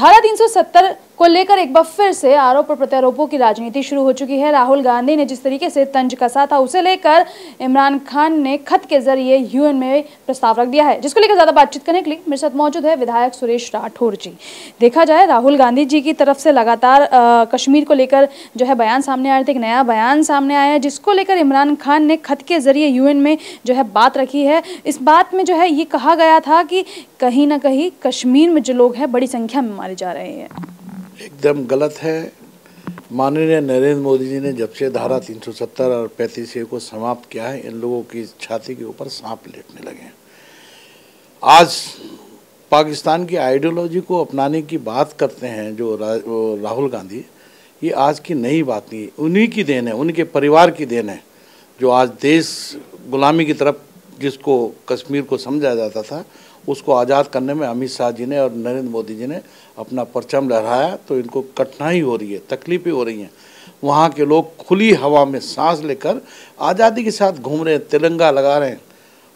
धारा 370 को लेकर एक बार फिर से आरोप और प्रत्यारोपों की राजनीति शुरू हो चुकी है राहुल गांधी ने जिस तरीके से तंज कसा था उसे लेकर इमरान खान ने खत के जरिए यूएन में प्रस्ताव रख दिया है जिसको लेकर ज्यादा बातचीत करने के लिए मेरे साथ मौजूद है विधायक सुरेश राठौर जी देखा जाए राहुल गांधी जी की तरफ से लगातार आ, कश्मीर को लेकर जो है बयान सामने आए थे एक नया बयान सामने आया है जिसको लेकर इमरान खान ने खत के जरिए यू में जो है बात रखी है इस बात में जो है ये कहा गया था कि कहीं ना कहीं कश्मीर में जो लोग हैं बड़ी संख्या में मारे जा रहे हैं एकदम गलत है माननीय नरेंद्र मोदी जी ने जब से धारा 370 और पैंतीस ए को समाप्त किया है इन लोगों की छाती के ऊपर सांप लेटने लगे हैं आज पाकिस्तान की आइडियोलॉजी को अपनाने की बात करते हैं जो रा, राहुल गांधी ये आज की नई बात नहीं उन्हीं की देन है उनके परिवार की देन है जो आज देश गुलामी की तरफ जिसको कश्मीर को समझा जाता था उसको आज़ाद करने में अमित शाह जी ने और नरेंद्र मोदी जी ने अपना परचम लहराया तो इनको कठिनाई हो रही है तकलीफें हो रही हैं वहाँ के लोग खुली हवा में सांस लेकर आज़ादी के साथ घूम रहे हैं तिरंगा लगा रहे हैं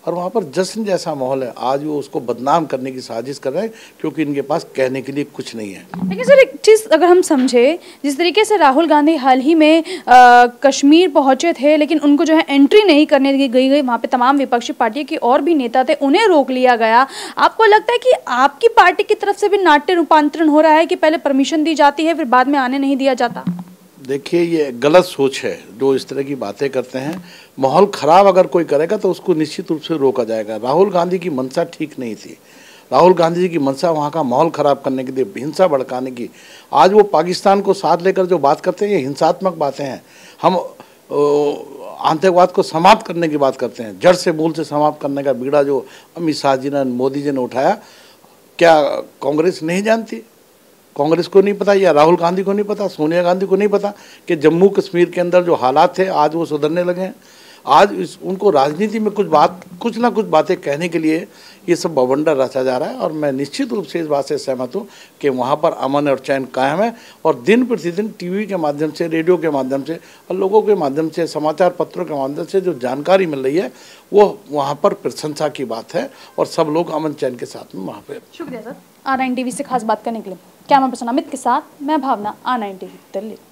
और वहाँ पर जश्न जैसा माहौल है आज वो उसको बदनाम करने की साजिश कर रहे हैं क्योंकि इनके पास कहने के लिए कुछ नहीं है लेकिन सर एक चीज़ अगर हम समझे जिस तरीके से राहुल गांधी हाल ही में आ, कश्मीर पहुंचे थे लेकिन उनको जो है एंट्री नहीं करने दी गई गई वहाँ पे तमाम विपक्षी पार्टियों के और भी नेता थे उन्हें रोक लिया गया आपको लगता है कि आपकी पार्टी की तरफ से भी नाट्य रूपांतरण हो रहा है कि पहले परमिशन दी जाती है फिर बाद में आने नहीं दिया जाता देखिए ये गलत सोच है जो इस तरह की बातें करते हैं माहौल ख़राब अगर कोई करेगा तो उसको निश्चित रूप से रोका जाएगा राहुल गांधी की मनसा ठीक नहीं थी राहुल गांधी जी की मनसा वहाँ का माहौल ख़राब करने के लिए हिंसा भड़काने की आज वो पाकिस्तान को साथ लेकर जो बात करते हैं ये हिंसात्मक बातें हैं हम आतंकवाद को समाप्त करने की बात करते हैं जड़ से मूल से समाप्त करने का बीड़ा जो अमित शाह जी ने मोदी जी ने उठाया क्या कांग्रेस नहीं जानती कांग्रेस को नहीं पता या राहुल गांधी को नहीं पता सोनिया गांधी को नहीं पता कि जम्मू कश्मीर के अंदर जो हालात थे आज वो सुधरने लगे हैं आज इस उनको राजनीति में कुछ बात कुछ ना कुछ बातें कहने के लिए ये सब बवंडर रचा जा रहा है और मैं निश्चित रूप से इस बात से सहमत हूँ कि वहाँ पर अमन और चैन कायम है और दिन प्रतिदिन टीवी के माध्यम से रेडियो के माध्यम से और लोगों के माध्यम से समाचार पत्रों के माध्यम से जो जानकारी मिल रही है वो वहाँ पर प्रशंसा की बात है और सब लोग अमन चैन के साथ में वहाँ पर शुक्रिया सर आर टी वी से खास बात करने के लिए कैमरा पर्सन अमित के साथ मैं Bhavna R T V Delhi